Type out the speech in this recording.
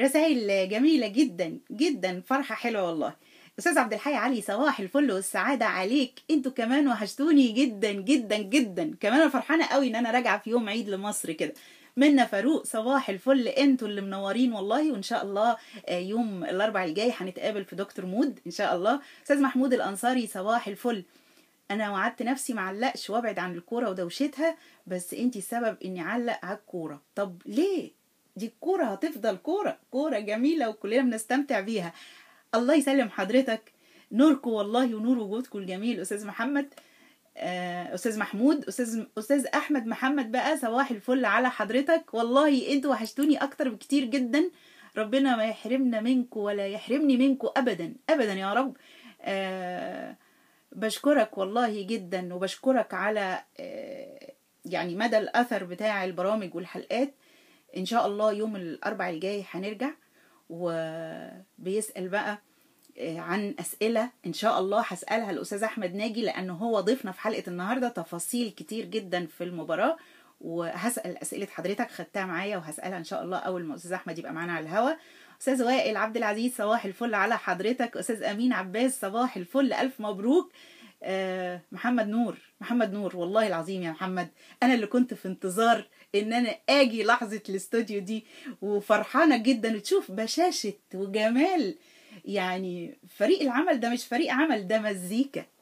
رسائل جميلة جدا جدا فرحة حلوة والله استاذ عبد الحي علي صباح الفل والسعاده عليك انتوا كمان وحشتوني جدا جدا جدا كمان انا فرحانه قوي ان انا راجعه في يوم عيد لمصر كده منا فاروق صباح الفل انتوا اللي منورين والله وان شاء الله آه، يوم الاربع الجاي هنتقابل في دكتور مود ان شاء الله استاذ محمود الانصاري صباح الفل انا وعدت نفسي ما علقش وابعد عن الكوره ودوشتها بس انتي السبب اني علق على الكوره طب ليه دي كورة هتفضل كورة كورة جميلة وكلنا بنستمتع بيها الله يسلم حضرتك نوركم والله ونور وجودكم الجميل أستاذ محمد آه، استاذ محمود استاذ استاذ احمد محمد بقى صباح الفل على حضرتك والله انتوا وحشتوني اكتر بكتير جدا ربنا ما يحرمنا منكم ولا يحرمني منكم ابدا ابدا يا رب أه بشكرك والله جدا وبشكرك على أه يعني مدى الاثر بتاع البرامج والحلقات ان شاء الله يوم الاربع الجاي هنرجع وبيسال بقى آه، عن اسئله ان شاء الله هسالها الاستاذ احمد ناجي لانه هو ضيفنا في حلقه النهارده تفاصيل كتير جدا في المباراه وهسال اسئله حضرتك خدتها معايا وهسالها ان شاء الله اول ما استاذ احمد يبقى معانا على الهوا استاذ وائل عبد العزيز صباح الفل على حضرتك استاذ امين عباس صباح الفل الف مبروك آه، محمد نور محمد نور والله العظيم يا محمد انا اللي كنت في انتظار ان انا اجي لحظه الاستوديو دي وفرحانه جدا وتشوف بشاشه وجمال يعني فريق العمل ده مش فريق عمل ده مزيكا